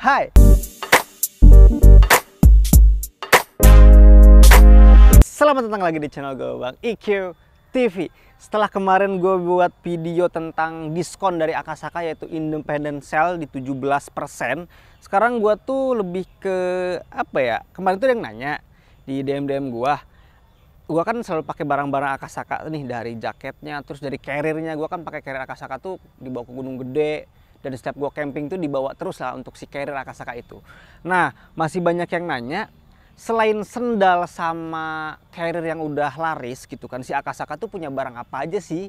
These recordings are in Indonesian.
Hai. Selamat datang lagi di channel gue Bang IQ TV. Setelah kemarin gue buat video tentang diskon dari Akasaka yaitu independent sale di 17%, sekarang gue tuh lebih ke apa ya? Kemarin tuh ada yang nanya di DM-DM gue, gue kan selalu pakai barang-barang Akasaka nih dari jaketnya terus dari carriernya gue kan pakai carrier Akasaka tuh dibawa ke Gunung Gede dan setiap gue camping tuh dibawa terus lah untuk si carrier Akasaka itu nah masih banyak yang nanya selain sendal sama carrier yang udah laris gitu kan si Akasaka tuh punya barang apa aja sih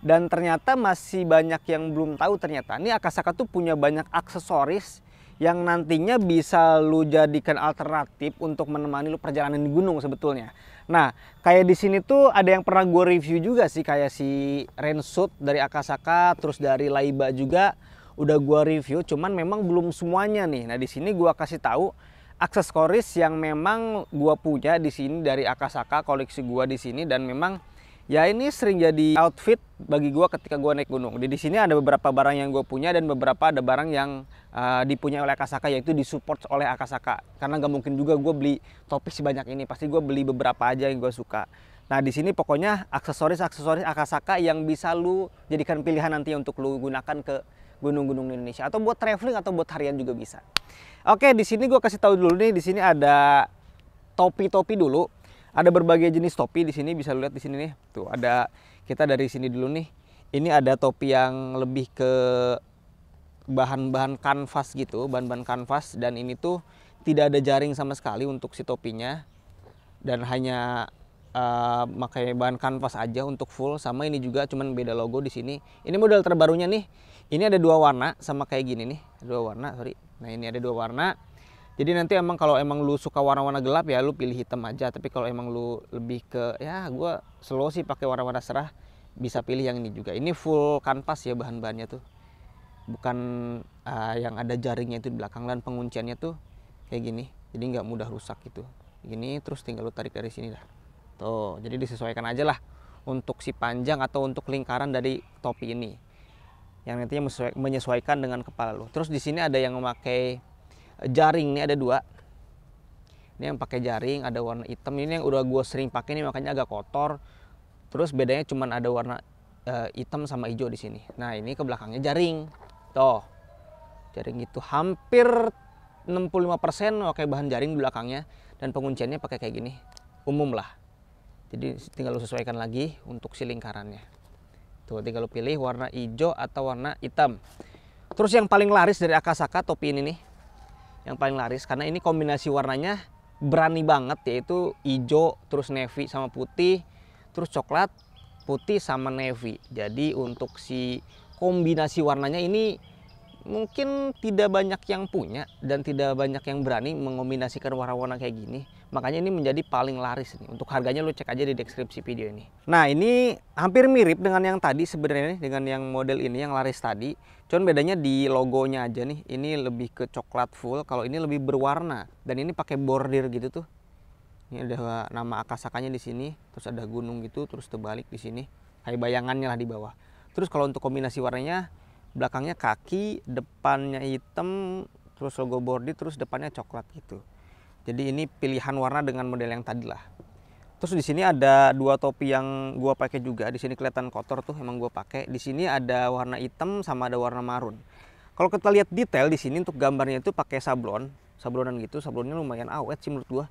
dan ternyata masih banyak yang belum tahu ternyata ini Akasaka tuh punya banyak aksesoris yang nantinya bisa lu jadikan alternatif untuk menemani lu perjalanan di gunung sebetulnya. Nah, kayak di sini tuh ada yang pernah gue review juga sih kayak si rain suit dari Akasaka, terus dari Laiba juga udah gua review cuman memang belum semuanya nih nah di sini gua kasih tahu aksesoris yang memang gua punya di sini dari Akasaka koleksi gua di sini dan memang ya ini sering jadi outfit bagi gua ketika gua naik gunung di sini ada beberapa barang yang gua punya dan beberapa ada barang yang uh, eh, dipunya oleh Akasaka yaitu disupport oleh Akasaka karena nggak mungkin juga gua beli topi sebanyak ini pasti gua beli beberapa aja yang gua suka Nah di sini pokoknya aksesoris-aksesoris Akasaka yang bisa lu jadikan pilihan nanti untuk lu gunakan ke gunung-gunung Indonesia atau buat traveling atau buat harian juga bisa. Oke di sini gue kasih tahu dulu nih di sini ada topi-topi dulu. Ada berbagai jenis topi di sini bisa lu lihat di sini nih. Tuh ada kita dari sini dulu nih. Ini ada topi yang lebih ke bahan-bahan kanvas gitu, bahan-bahan kanvas dan ini tuh tidak ada jaring sama sekali untuk si topinya dan hanya uh, bahan kanvas aja untuk full sama ini juga cuman beda logo di sini ini model terbarunya nih ini ada dua warna sama kayak gini nih dua warna sorry nah ini ada dua warna jadi nanti emang kalau emang lu suka warna-warna gelap ya lu pilih hitam aja tapi kalau emang lu lebih ke ya gue slow sih pakai warna-warna serah bisa pilih yang ini juga ini full kanvas ya bahan-bahannya tuh bukan uh, yang ada jaringnya itu di belakang dan pengunciannya tuh kayak gini jadi nggak mudah rusak gitu gini terus tinggal lu tarik dari sini lah Tuh, gitu. jadi disesuaikan aja lah untuk si panjang atau untuk lingkaran dari topi ini. Yang nantinya menyesuaikan dengan kepala lu. Terus di sini ada yang memakai jaring nih ada dua. Ini yang pakai jaring, ada warna hitam. Ini yang udah gue sering pakai nih makanya agak kotor. Terus bedanya cuman ada warna uh, hitam sama hijau di sini. Nah, ini ke belakangnya jaring. Tuh. Jaring itu hampir 65% pakai bahan jaring belakangnya dan pengunciannya pakai kayak gini. Umum lah jadi tinggal lo sesuaikan lagi untuk si lingkarannya tuh tinggal lo pilih warna hijau atau warna hitam terus yang paling laris dari Akasaka topi ini nih yang paling laris karena ini kombinasi warnanya berani banget yaitu hijau terus navy sama putih terus coklat putih sama navy jadi untuk si kombinasi warnanya ini mungkin tidak banyak yang punya dan tidak banyak yang berani mengombinasikan warna-warna kayak gini. Makanya ini menjadi paling laris nih. Untuk harganya lu cek aja di deskripsi video ini. Nah, ini hampir mirip dengan yang tadi sebenarnya dengan yang model ini yang laris tadi. Cuman bedanya di logonya aja nih. Ini lebih ke coklat full, kalau ini lebih berwarna dan ini pakai bordir gitu tuh. Ini ada nama akasakanya di sini, terus ada gunung gitu, terus terbalik di sini. Hai bayangannya lah di bawah. Terus kalau untuk kombinasi warnanya belakangnya kaki, depannya hitam, terus logo bordi, terus depannya coklat gitu. Jadi ini pilihan warna dengan model yang tadi lah. Terus di sini ada dua topi yang gua pakai juga. Di sini kelihatan kotor tuh emang gua pakai. Di sini ada warna hitam sama ada warna marun. Kalau kita lihat detail di sini untuk gambarnya itu pakai sablon, sablonan gitu. Sablonnya lumayan awet sih menurut gua.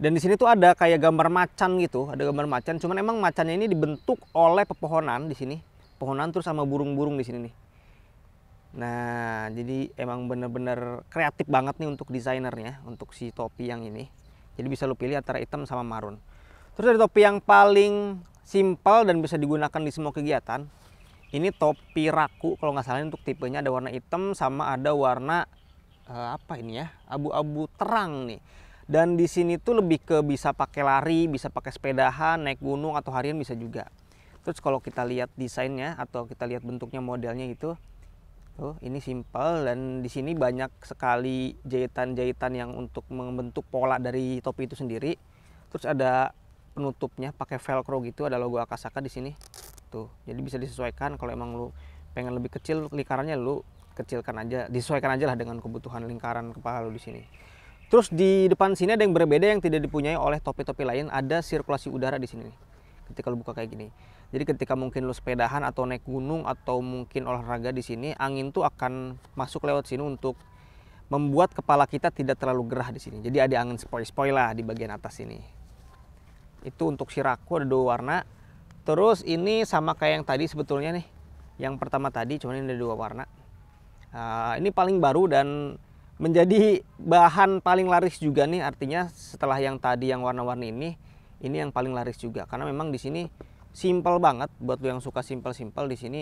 Dan di sini tuh ada kayak gambar macan gitu, ada gambar macan. Cuman emang macannya ini dibentuk oleh pepohonan di sini, pepohonan terus sama burung-burung di sini nih. Nah, jadi emang bener-bener kreatif banget nih untuk desainernya, untuk si topi yang ini. Jadi bisa lo pilih antara hitam sama marun. Terus ada topi yang paling simpel dan bisa digunakan di semua kegiatan. Ini topi raku kalau nggak salah untuk tipenya ada warna hitam sama ada warna eh, apa ini ya abu-abu terang nih. Dan di sini tuh lebih ke bisa pakai lari, bisa pakai sepedahan, naik gunung atau harian bisa juga. Terus kalau kita lihat desainnya atau kita lihat bentuknya modelnya itu Tuh, gitu. ini simple dan di sini banyak sekali jahitan-jahitan yang untuk membentuk pola dari topi itu sendiri. Terus ada penutupnya pakai velcro gitu, ada logo Akasaka di sini. Tuh, jadi bisa disesuaikan kalau emang lu pengen lebih kecil lingkarannya lu kecilkan aja, disesuaikan aja lah dengan kebutuhan lingkaran kepala lu di sini. Terus di depan sini ada yang berbeda yang tidak dipunyai oleh topi-topi lain, ada sirkulasi udara di sini. Ketika lu buka kayak gini. Jadi ketika mungkin lo sepedahan atau naik gunung atau mungkin olahraga di sini, angin tuh akan masuk lewat sini untuk membuat kepala kita tidak terlalu gerah di sini. Jadi ada angin spoiler spoil lah di bagian atas sini. Itu untuk siraku ada dua warna. Terus ini sama kayak yang tadi sebetulnya nih. Yang pertama tadi cuma ini ada dua warna. Uh, ini paling baru dan menjadi bahan paling laris juga nih artinya setelah yang tadi yang warna-warni ini ini yang paling laris juga karena memang di sini simple banget buat lo yang suka simple-simple di sini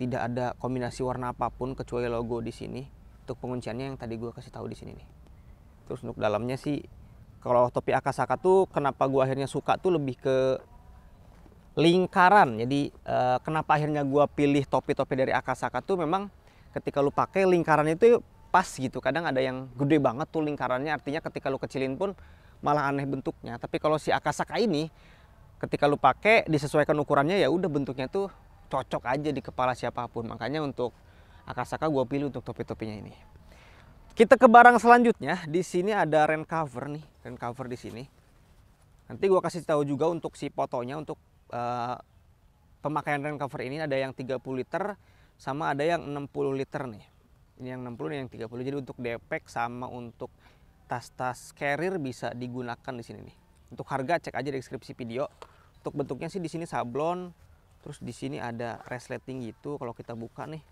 tidak ada kombinasi warna apapun kecuali logo di sini untuk pengunciannya yang tadi gue kasih tahu di sini nih terus untuk dalamnya sih kalau topi akasaka tuh kenapa gue akhirnya suka tuh lebih ke lingkaran jadi eh, kenapa akhirnya gue pilih topi-topi dari akasaka tuh memang ketika lu pakai lingkaran itu pas gitu kadang ada yang gede banget tuh lingkarannya artinya ketika lu kecilin pun malah aneh bentuknya tapi kalau si akasaka ini ketika lu pakai disesuaikan ukurannya ya udah bentuknya tuh cocok aja di kepala siapapun makanya untuk Akasaka gue pilih untuk topi-topinya ini kita ke barang selanjutnya di sini ada rain cover nih rain cover di sini nanti gue kasih tahu juga untuk si fotonya untuk uh, pemakaian rain cover ini ada yang 30 liter sama ada yang 60 liter nih ini yang 60 ini yang 30 jadi untuk depek sama untuk tas-tas carrier bisa digunakan di sini nih untuk harga cek aja di deskripsi video. Untuk bentuknya sih di sini sablon, terus di sini ada resleting gitu kalau kita buka nih.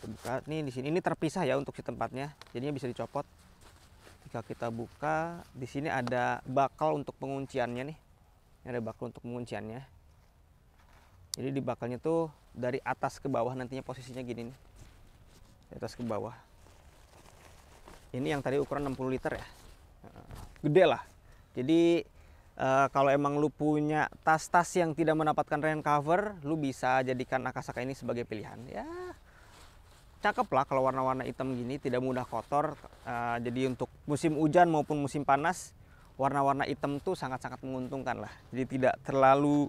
Kita buka nih di sini ini terpisah ya untuk si tempatnya. Jadinya bisa dicopot. Jika kita buka, di sini ada bakal untuk pengunciannya nih. Ini ada bakal untuk pengunciannya. Jadi di bakalnya tuh dari atas ke bawah nantinya posisinya gini nih. Dari atas ke bawah. Ini yang tadi ukuran 60 liter ya gede lah. Jadi uh, kalau emang lu punya tas-tas yang tidak mendapatkan rain cover, lu bisa jadikan akasaka ini sebagai pilihan. Ya cakep lah kalau warna-warna hitam gini tidak mudah kotor. Uh, jadi untuk musim hujan maupun musim panas warna-warna hitam tuh sangat-sangat menguntungkan lah. Jadi tidak terlalu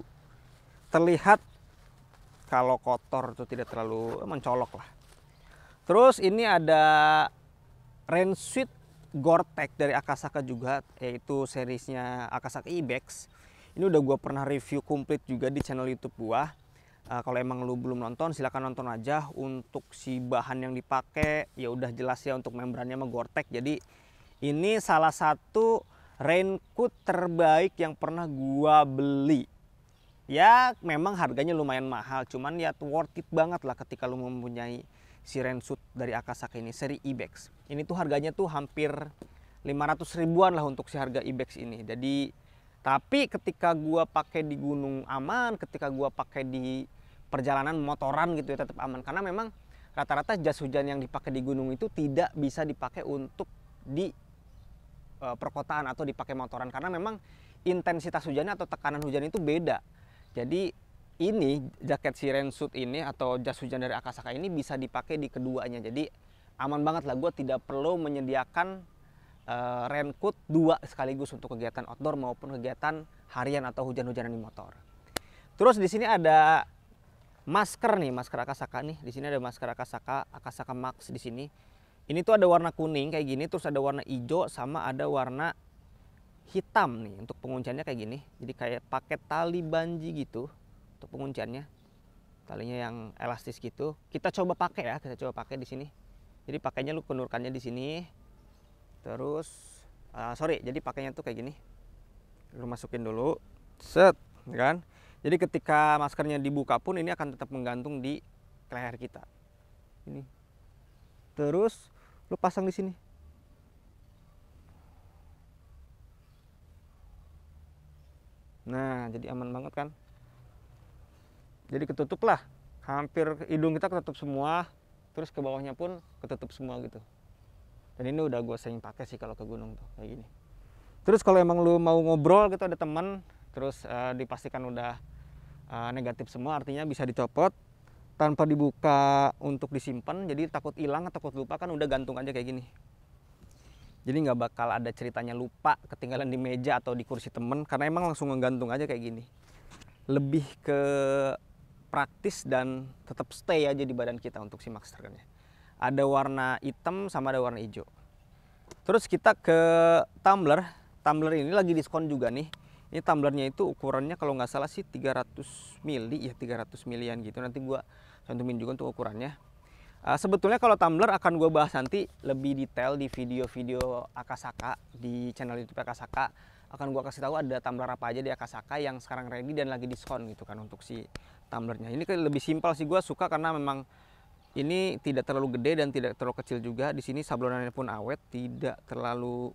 terlihat kalau kotor tuh tidak terlalu mencolok lah. Terus ini ada rain suit Gore-Tex dari Akasaka juga yaitu serisnya Akasaka Ibex ini udah gue pernah review komplit juga di channel YouTube gue. uh, kalau emang lu belum nonton silahkan nonton aja untuk si bahan yang dipakai ya udah jelas ya untuk membrannya sama Gore-Tex jadi ini salah satu raincoat terbaik yang pernah gue beli ya memang harganya lumayan mahal cuman ya worth it banget lah ketika lu mempunyai si Rensut dari Akasaka ini seri Ibex. Ini tuh harganya tuh hampir 500 ribuan lah untuk si harga Ibex ini. Jadi tapi ketika gua pakai di gunung aman, ketika gua pakai di perjalanan motoran gitu ya tetap aman karena memang rata-rata jas hujan yang dipakai di gunung itu tidak bisa dipakai untuk di e, perkotaan atau dipakai motoran karena memang intensitas hujannya atau tekanan hujan itu beda. Jadi ini jaket siren suit ini atau jas hujan dari Akasaka ini bisa dipakai di keduanya jadi aman banget lah gue tidak perlu menyediakan uh, eh, raincoat dua sekaligus untuk kegiatan outdoor maupun kegiatan harian atau hujan-hujanan di motor terus di sini ada masker nih masker Akasaka nih di sini ada masker Akasaka Akasaka Max di sini ini tuh ada warna kuning kayak gini terus ada warna hijau sama ada warna hitam nih untuk penguncinya kayak gini jadi kayak pakai tali banji gitu untuk pengunciannya talinya yang elastis gitu kita coba pakai ya kita coba pakai di sini jadi pakainya lu kenurkannya di sini terus uh, sorry jadi pakainya tuh kayak gini lu masukin dulu set ya kan jadi ketika maskernya dibuka pun ini akan tetap menggantung di leher kita ini terus lu pasang di sini nah jadi aman banget kan jadi ketutup lah hampir hidung kita ketutup semua terus ke bawahnya pun ketutup semua gitu dan ini udah gue sering pakai sih kalau ke gunung tuh kayak gini terus kalau emang lu mau ngobrol gitu ada temen terus uh, dipastikan udah uh, negatif semua artinya bisa dicopot tanpa dibuka untuk disimpan jadi takut hilang atau takut lupa kan udah gantung aja kayak gini jadi nggak bakal ada ceritanya lupa ketinggalan di meja atau di kursi temen karena emang langsung ngegantung aja kayak gini lebih ke praktis dan tetap stay aja di badan kita untuk si maskernya. Ada warna hitam sama ada warna hijau. Terus kita ke tumbler. Tumbler ini lagi diskon juga nih. Ini tumblernya itu ukurannya kalau nggak salah sih 300 mili ya 300 milian gitu. Nanti gue cantumin juga untuk ukurannya. Uh, sebetulnya kalau tumbler akan gue bahas nanti lebih detail di video-video Akasaka di channel YouTube Akasaka akan gue kasih tahu ada tumbler apa aja di Akasaka yang sekarang ready dan lagi diskon gitu kan untuk si tumblernya ini lebih simpel sih gue suka karena memang ini tidak terlalu gede dan tidak terlalu kecil juga di sini sablonannya pun awet tidak terlalu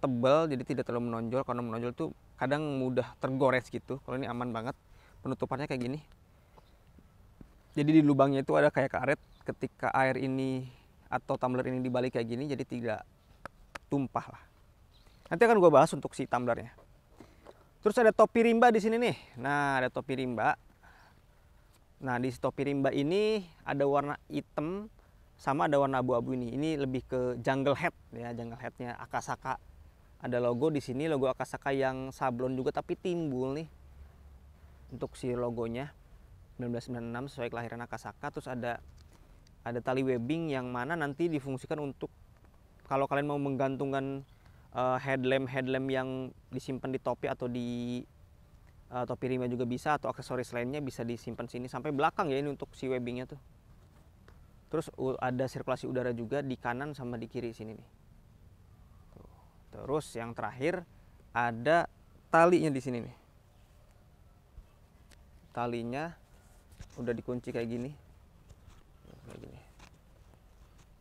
tebal jadi tidak terlalu menonjol karena menonjol tuh kadang mudah tergores gitu kalau ini aman banget penutupannya kayak gini jadi di lubangnya itu ada kayak karet ketika air ini atau tumbler ini dibalik kayak gini jadi tidak tumpah lah nanti akan gue bahas untuk si tumblernya terus ada topi rimba di sini nih nah ada topi rimba Nah di topi Rimba ini ada warna hitam sama ada warna abu-abu ini. Ini lebih ke jungle head ya, jungle headnya Akasaka. Ada logo di sini, logo Akasaka yang sablon juga tapi timbul nih untuk si logonya 1996 sesuai kelahiran Akasaka. Terus ada ada tali webbing yang mana nanti difungsikan untuk kalau kalian mau menggantungkan eh, headlamp headlamp yang disimpan di topi atau di atau piringnya juga bisa atau aksesoris lainnya bisa disimpan sini sampai belakang ya ini untuk si webbingnya tuh terus ada sirkulasi udara juga di kanan sama di kiri sini nih tuh. terus yang terakhir ada talinya di sini nih talinya udah dikunci kayak gini nah, kayak gini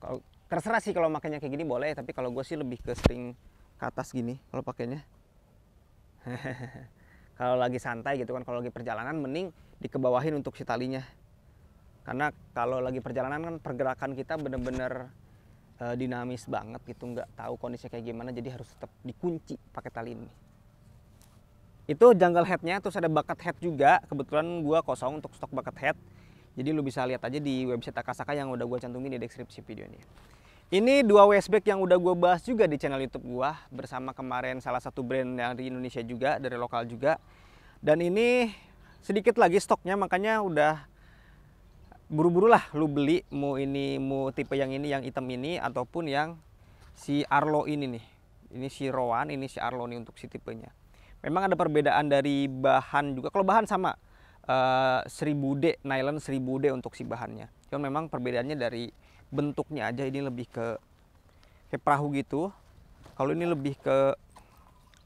kalau terserah sih kalau makanya kayak gini boleh tapi kalau gue sih lebih ke sering ke atas gini kalau pakainya kalau lagi santai gitu kan kalau lagi perjalanan mending dikebawahin untuk si talinya karena kalau lagi perjalanan kan pergerakan kita bener-bener e, dinamis banget gitu nggak tahu kondisinya kayak gimana jadi harus tetap dikunci pakai tali ini itu jungle headnya terus ada bucket head juga kebetulan gua kosong untuk stok bucket head jadi lu bisa lihat aja di website Akasaka yang udah gua cantumin di deskripsi video ini ini dua washback yang udah gue bahas juga di channel YouTube gue bersama kemarin salah satu brand dari Indonesia juga dari lokal juga. Dan ini sedikit lagi stoknya makanya udah buru-buru lah lu beli mau ini mau tipe yang ini yang hitam ini ataupun yang si Arlo ini nih. Ini si Rowan, ini si Arlo nih untuk si tipenya. Memang ada perbedaan dari bahan juga. Kalau bahan sama uh, eh, 1000D nylon 1000D untuk si bahannya. Cuman memang perbedaannya dari bentuknya aja ini lebih ke kayak perahu gitu kalau ini lebih ke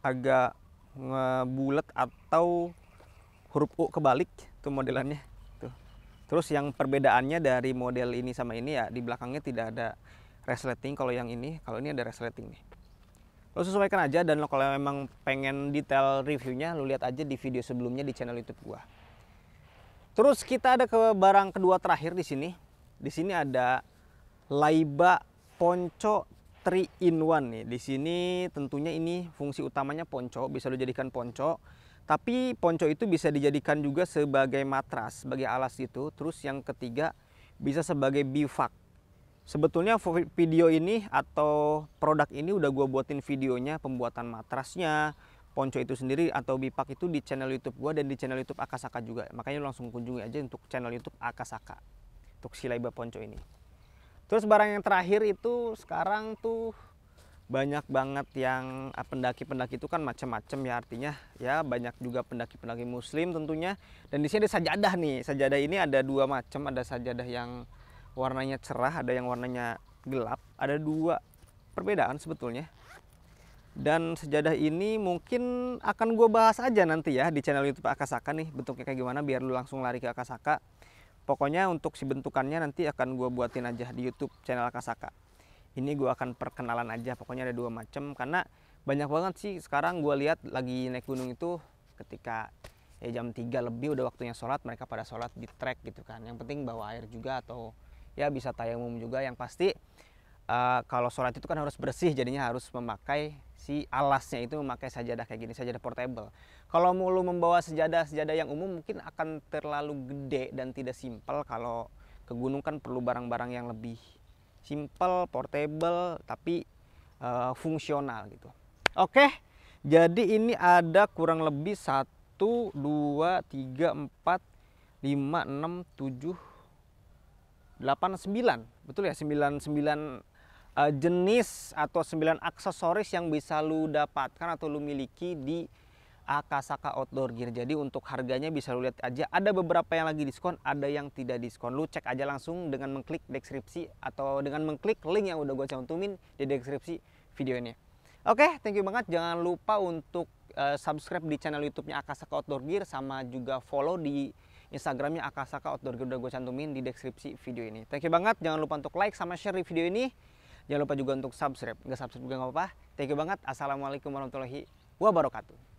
agak ngebulet atau huruf U kebalik itu modelannya tuh terus yang perbedaannya dari model ini sama ini ya di belakangnya tidak ada resleting kalau yang ini kalau ini ada resleting nih lo sesuaikan aja dan lo kalau memang pengen detail reviewnya lo lihat aja di video sebelumnya di channel YouTube gua terus kita ada ke barang kedua terakhir di sini di sini ada Laiba Ponco 3 in 1 nih. Di sini tentunya ini fungsi utamanya ponco, bisa dijadikan ponco. Tapi ponco itu bisa dijadikan juga sebagai matras, sebagai alas itu. Terus yang ketiga bisa sebagai bivak. Sebetulnya video ini atau produk ini udah gue buatin videonya pembuatan matrasnya, ponco itu sendiri atau bipak itu di channel YouTube gue dan di channel YouTube Akasaka juga. Makanya langsung kunjungi aja untuk channel YouTube Akasaka untuk si Ponco ini. Terus barang yang terakhir itu sekarang tuh banyak banget yang ah, pendaki-pendaki itu kan macam-macam ya artinya ya banyak juga pendaki-pendaki muslim tentunya dan di sini ada sajadah nih sajadah ini ada dua macam ada sajadah yang warnanya cerah ada yang warnanya gelap ada dua perbedaan sebetulnya dan sejadah ini mungkin akan gue bahas aja nanti ya di channel YouTube Akasaka nih bentuknya kayak gimana biar lu langsung lari ke Akasaka Pokoknya untuk si bentukannya nanti akan gue buatin aja di YouTube channel Kasaka. Ini gue akan perkenalan aja. Pokoknya ada dua macam karena banyak banget sih sekarang gue lihat lagi naik gunung itu ketika ya jam 3 lebih udah waktunya sholat mereka pada sholat di trek gitu kan yang penting bawa air juga atau ya bisa tayamum juga yang pasti uh, kalau sholat itu kan harus bersih jadinya harus memakai si alasnya itu memakai sajadah kayak gini, sajadah portable. Kalau mau lu membawa sajadah-sajadah yang umum mungkin akan terlalu gede dan tidak simpel kalau ke gunung kan perlu barang-barang yang lebih simpel, portable tapi uh, fungsional gitu. Oke. Jadi ini ada kurang lebih 1 2 3 4 5 6 7 8 9. Betul ya? 9 9 uh, jenis atau 9 aksesoris yang bisa lu dapatkan atau lu miliki di Akasaka Outdoor Gear. Jadi untuk harganya bisa lu lihat aja ada beberapa yang lagi diskon, ada yang tidak diskon. Lu cek aja langsung dengan mengklik deskripsi atau dengan mengklik link yang udah gue cantumin di deskripsi video ini. Oke, okay, thank you banget. Jangan lupa untuk uh, subscribe di channel YouTube-nya Akasaka Outdoor Gear sama juga follow di Instagramnya Akasaka Outdoor Gear udah gue cantumin di deskripsi video ini. Thank you banget. Jangan lupa untuk like sama share di video ini. Jangan lupa juga untuk subscribe. Nggak subscribe juga nggak apa-apa. Thank you banget. Assalamualaikum warahmatullahi wabarakatuh.